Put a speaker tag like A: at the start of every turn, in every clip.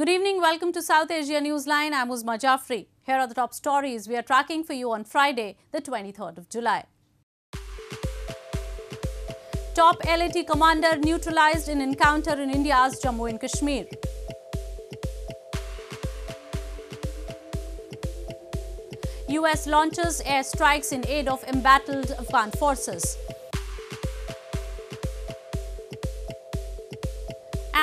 A: Good evening. Welcome to South Asia Newsline. I'm Uzma Jafri. Here are the top stories we are tracking for you on Friday, the 23rd of July. Top LAT commander neutralized in encounter in India's Jammu and Kashmir. US launches air strikes in aid of embattled Afghan forces.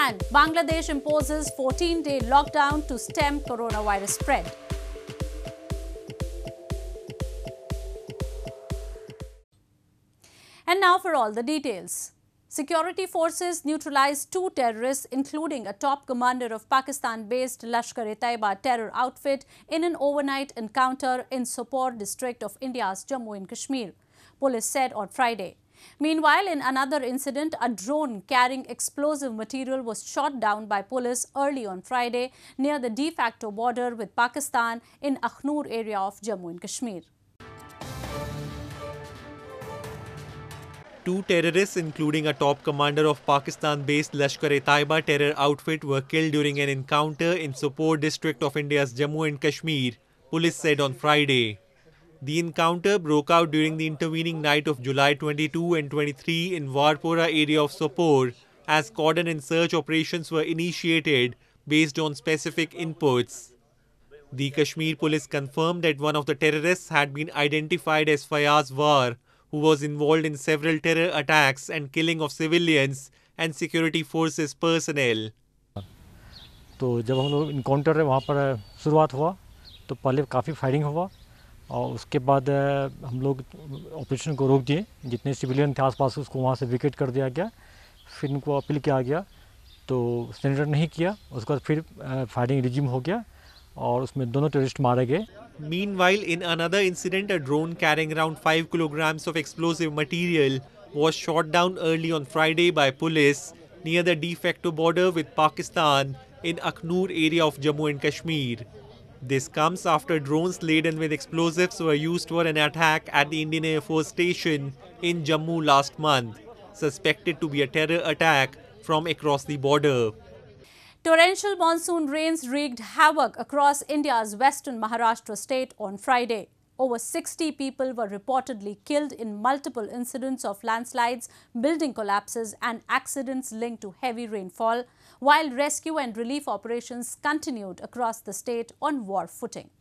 A: And Bangladesh imposes 14-day lockdown to stem coronavirus spread. And now for all the details. Security forces neutralized two terrorists, including a top commander of Pakistan-based Lashkar-e-Taiba terror outfit in an overnight encounter in Sopor district of India's Jammu and Kashmir, police said on Friday. Meanwhile, in another incident, a drone carrying explosive material was shot down by police early on Friday near the de facto border with Pakistan in Akhnoor area of Jammu and Kashmir.
B: Two terrorists, including a top commander of Pakistan-based Lashkar-e-Taiba terror outfit, were killed during an encounter in Sopore district of India's Jammu and Kashmir, police said on Friday. The encounter broke out during the intervening night of July 22 and 23 in Warpora area of Sopor as cordon and search operations were initiated based on specific inputs. The Kashmir police confirmed that one of the terrorists had been identified as Fayaz War, who was involved in several terror attacks and killing of civilians and security forces personnel. So, when हम लोग encounter है वहाँ पर शुरुआत हुआ तो और उसके बाद हम लोग ऑपरेशन को रोक दिए जितने सिविलियन थे आसपास उसको वहाँ से विकेट कर दिया गया फिर उनको अपील किया गया तो सरेंडर नहीं किया उसके बाद फिर फायरिंग रिज्यूम हो गया और उसमें दोनों टूरिस्ट मारे गए meanwhile in another incident drone carrying around five kilograms of explosive material was shot down early on Friday by police near the de facto border with Pakistan in Akhnoor area of Jammu and Kashmir This comes after drones laden with explosives were used for an attack at the Indian Air Force Station in Jammu last month, suspected to be a terror attack from across the border.
A: Torrential monsoon rains wreaked havoc across India's western Maharashtra state on Friday. Over 60 people were reportedly killed in multiple incidents of landslides, building collapses and accidents linked to heavy rainfall, while rescue and relief operations continued across the state on war footing.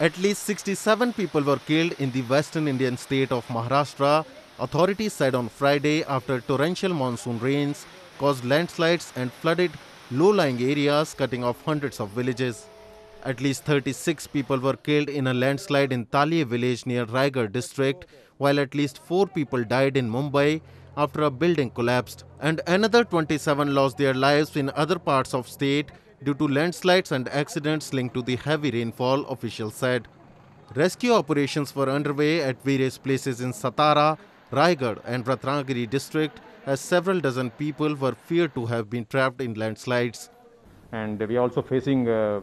C: At least 67 people were killed in the western Indian state of Maharashtra, authorities said on Friday after torrential monsoon rains caused landslides and flooded low-lying areas cutting off hundreds of villages. At least 36 people were killed in a landslide in Talie village near Raigarh district, while at least 4 people died in Mumbai after a building collapsed. And another 27 lost their lives in other parts of state due to landslides and accidents linked to the heavy rainfall, officials said. Rescue operations were underway at various places in Satara, Raigarh and Ratnagiri district as several dozen people were feared to have been trapped in landslides. And we are also facing a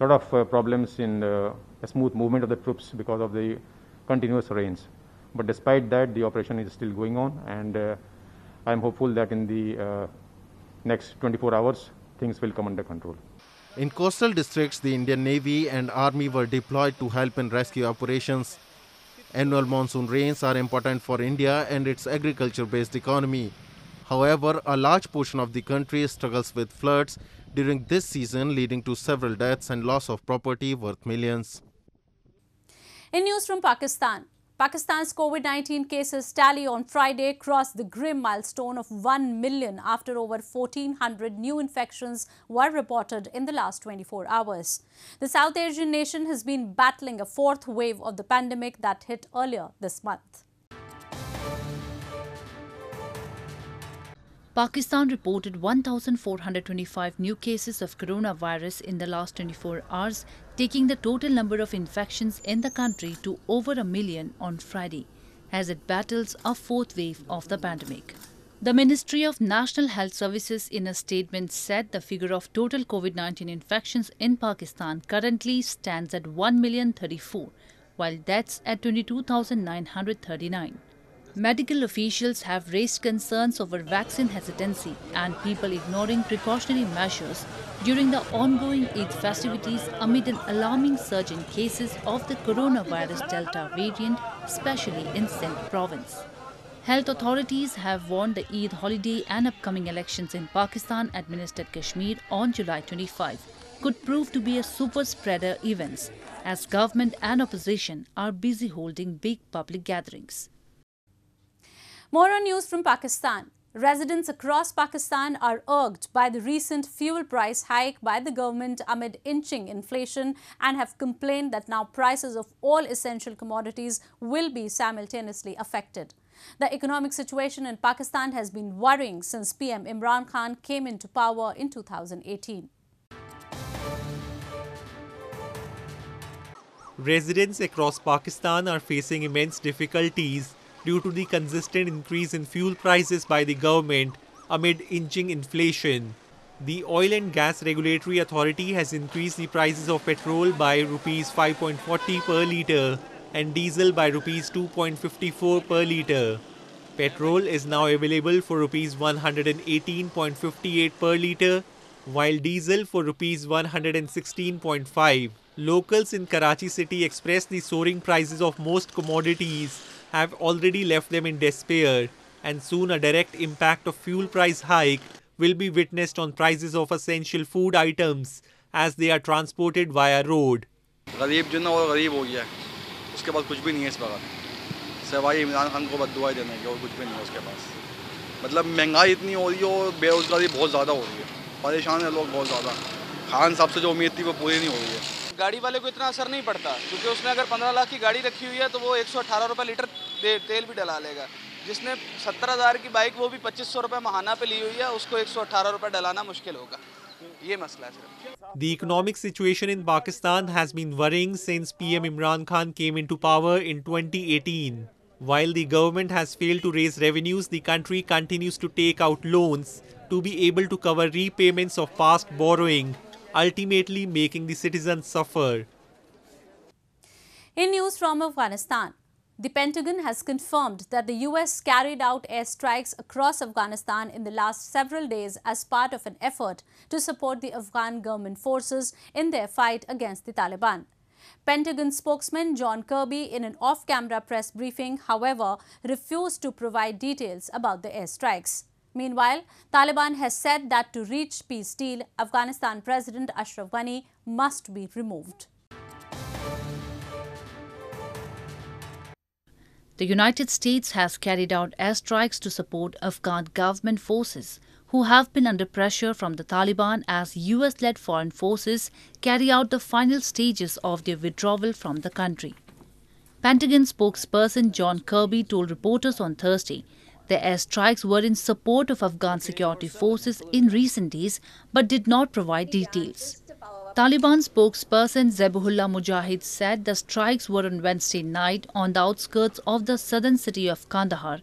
C: lot of uh, problems in the smooth movement of the troops because of the continuous rains. But despite that, the operation is still going on, and uh, I'm hopeful that in the uh, next 24 hours, things will come under control. In coastal districts, the Indian Navy and Army were deployed to help in rescue operations. Annual monsoon rains are important for India and its agriculture-based economy. However, a large portion of the country struggles with floods during this season leading to several deaths and loss of property worth millions.
A: In news from Pakistan, Pakistan's COVID-19 cases tally on Friday crossed the grim milestone of 1 million after over 1,400 new infections were reported in the last 24 hours. The South Asian nation has been battling a fourth wave of the pandemic that hit earlier this month.
D: Pakistan reported 1,425 new cases of coronavirus in the last 24 hours, taking the total number of infections in the country to over a million on Friday, as it battles a fourth wave of the pandemic. The Ministry of National Health Services, in a statement, said the figure of total COVID 19 infections in Pakistan currently stands at 1,034, while deaths at 22,939. Medical officials have raised concerns over vaccine hesitancy and people ignoring precautionary measures during the ongoing Eid festivities amid an alarming surge in cases of the coronavirus Delta variant, especially in Sindh province. Health authorities have warned the Eid holiday and upcoming elections in Pakistan administered Kashmir on July 25 could prove to be a super spreader events as government and opposition are busy holding big public gatherings.
A: More on news from Pakistan. Residents across Pakistan are irked by the recent fuel price hike by the government amid inching inflation and have complained that now prices of all essential commodities will be simultaneously affected. The economic situation in Pakistan has been worrying since PM Imran Khan came into power in 2018.
B: Residents across Pakistan are facing immense difficulties due to the consistent increase in fuel prices by the government amid inching inflation. The Oil and Gas Regulatory Authority has increased the prices of petrol by rupees 5.40 per litre and diesel by rupees 2.54 per litre. Petrol is now available for rupees 118.58 per litre while diesel for rupees 116.5. Locals in Karachi city express the soaring prices of most commodities have already left them in despair, and soon a direct impact of fuel price hike will be witnessed on prices of essential food items as they are transported via road. गरीब गरीब हो गया है उसके कुछ भी नहीं है इस देने और कुछ भी नहीं उसके पास मतलब महंगाई इतनी हो रही है और बेरोज़गारी बहुत ज़्यादा हो रही है परेशान है लोग बहुत ज़्यादा खान साहब से जो उम्मीद थी वो पूरी नहीं हो रही है गाड़ी वाले को इतना असर नहीं पड़ता क्योंकि उसने अगर पंद्रह लाख की गाड़ी रखी हुई है तो वो एक सौ लीटर तेल भी डला लेगा जिसने सत्तर हज़ार की बाइक वो भी पच्चीस सौ रुपये महाना पे ली हुई है उसको एक सौ अठारह रुपये डलाना मुश्किल होगा ये मसला है The economic situation in Pakistan has been worrying since PM Imran Khan came into power in 2018. While the government has failed to raise revenues, the country continues to take out loans to be able to cover repayments of past borrowing. ultimately making the citizens suffer.
A: In news from Afghanistan, the Pentagon has confirmed that the U.S. carried out airstrikes across Afghanistan in the last several days as part of an effort to support the Afghan government forces in their fight against the Taliban. Pentagon spokesman John Kirby, in an off-camera press briefing, however, refused to provide details about the airstrikes. Meanwhile, Taliban has said that to reach peace deal, Afghanistan President Ashraf Ghani must be removed.
D: The United States has carried out airstrikes to support Afghan government forces who have been under pressure from the Taliban as US-led foreign forces carry out the final stages of their withdrawal from the country. Pentagon spokesperson John Kirby told reporters on Thursday the airstrikes were in support of Afghan security forces in recent days but did not provide details. Taliban spokesperson Zabihullah Mujahid said the strikes were on Wednesday night on the outskirts of the southern city of Kandahar.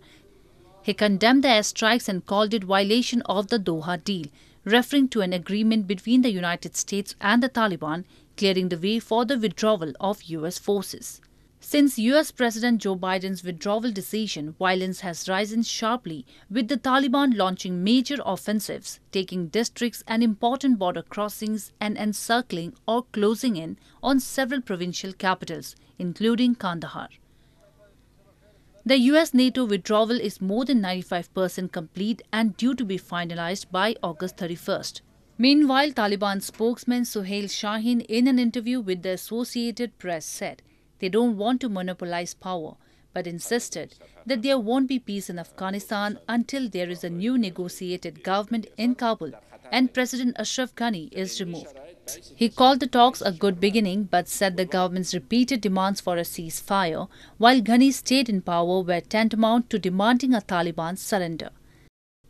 D: He condemned the airstrikes and called it violation of the Doha deal, referring to an agreement between the United States and the Taliban, clearing the way for the withdrawal of US forces. Since US President Joe Biden's withdrawal decision, violence has risen sharply, with the Taliban launching major offensives, taking districts and important border crossings and encircling or closing in on several provincial capitals, including Kandahar. The US NATO withdrawal is more than 95% complete and due to be finalized by August 31st. Meanwhile, Taliban spokesman Suhail Shahin, in an interview with the Associated Press, said they don't want to monopolize power, but insisted that there won't be peace in Afghanistan until there is a new negotiated government in Kabul and President Ashraf Ghani is removed. He called the talks a good beginning but said the government's repeated demands for a ceasefire while Ghani stayed in power were tantamount to demanding a Taliban surrender.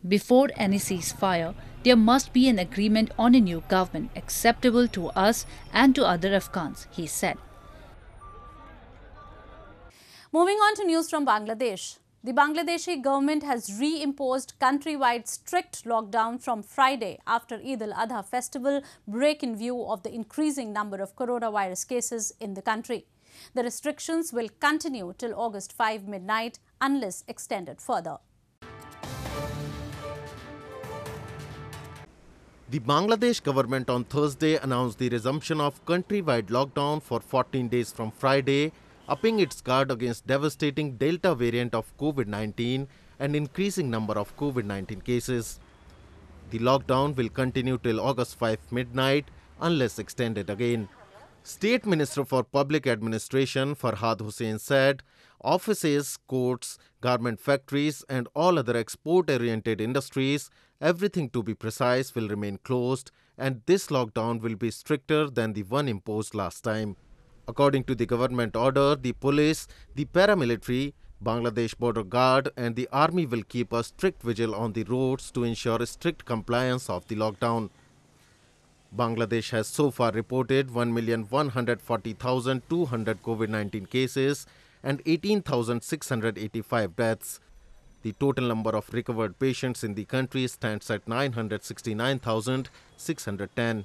D: Before any ceasefire, there must be an agreement on a new government acceptable to us and to other Afghans, he said.
A: Moving on to news from Bangladesh. The Bangladeshi government has reimposed countrywide strict lockdown from Friday after Eid al-Adha festival break in view of the increasing number of coronavirus cases in the country. The restrictions will continue till August 5 midnight unless extended further.
C: The Bangladesh government on Thursday announced the resumption of countrywide lockdown for 14 days from Friday upping its guard against devastating Delta variant of COVID-19 and increasing number of COVID-19 cases. The lockdown will continue till August 5 midnight unless extended again. State Minister for Public Administration Farhad Hussain said offices, courts, garment factories, and all other export oriented industries, everything to be precise, will remain closed, and this lockdown will be stricter than the one imposed last time. According to the government order, the police, the paramilitary, Bangladesh Border Guard and the Army will keep a strict vigil on the roads to ensure strict compliance of the lockdown. Bangladesh has so far reported 1,140,200 COVID-19 cases and 18,685 deaths. The total number of recovered patients in the country stands at 969,610.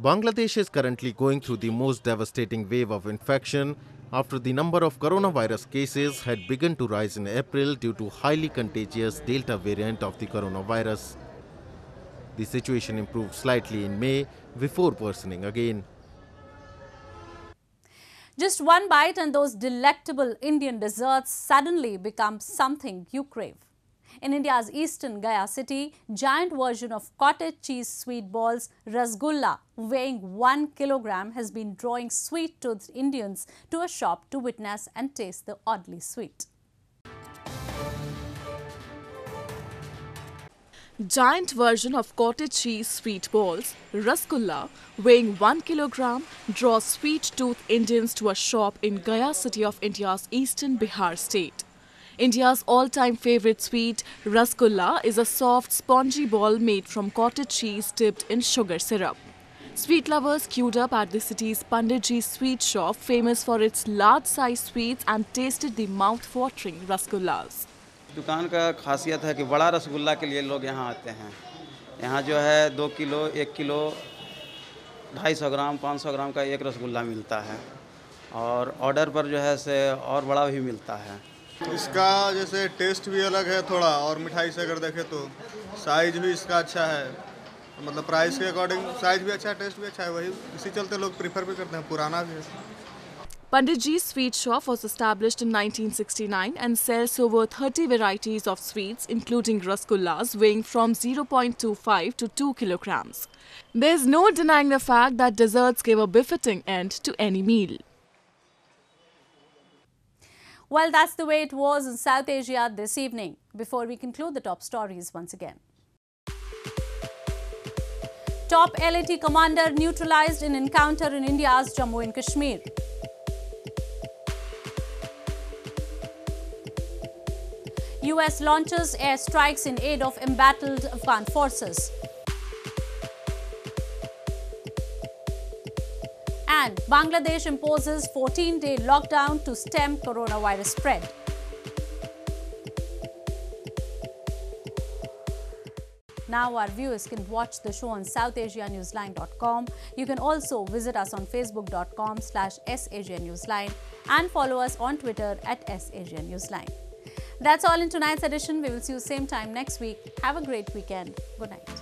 C: Bangladesh is currently going through the most devastating wave of infection after the number of coronavirus cases had begun to rise in April due to highly contagious Delta variant of the coronavirus. The situation improved slightly in May before worsening again.
A: Just one bite and those delectable Indian desserts suddenly become something you crave. In India's eastern Gaya city, giant version of cottage cheese sweet balls, rasgulla, weighing 1 kilogram has been drawing sweet-toothed Indians to a shop to witness and taste the oddly sweet. Giant version of cottage cheese sweet balls, rasgulla, weighing 1 kilogram, draws sweet-toothed Indians to a shop in Gaya city of India's eastern Bihar state. India's all-time favorite sweet, rasgulla, is a soft, spongy ball made from cottage cheese dipped in sugar syrup. Sweet lovers queued up at the city's Panditji sweet shop, famous for its large-sized sweets and tasted the mouth-watering rasgullas.
C: दुकान का खासियत है कि बड़ा रसगुल्ला के लिए लोग यहाँ आते हैं यहाँ जो है दो किलो एक किलो ढाई सौ ग्राम पाँच सौ ग्राम का एक रसगुल्ला मिलता है और ऑर्डर पर जो है से और बड़ा भी मिलता है इसका जैसे टेस्ट
B: भी अलग है थोड़ा और मिठाई से अगर देखें तो साइज भी इसका अच्छा है मतलब प्राइस के अकॉर्डिंग साइज भी अच्छा है टेस्ट भी अच्छा है वही इसी चलते लोग प्रीफर भी करते हैं पुराना भी है
A: Pandit Ji's Sweet Shop was established in 1969 and sells over 30 varieties of sweets, including rasgullas weighing from 0.25 to 2 kilograms. There's no denying the fact that desserts give a befitting end to any meal. Well, that's the way it was in South Asia this evening. Before we conclude the top stories once again. Top LAT commander neutralized in encounter in India's Jammu and Kashmir. US launches air strikes in aid of embattled Afghan forces. Bangladesh imposes 14-day lockdown to stem coronavirus spread. Now our viewers can watch the show on southasianewsline.com. You can also visit us on facebook.com slash sasianewsline and follow us on Twitter at sasianewsline. That's all in tonight's edition. We will see you same time next week. Have a great weekend. Good night.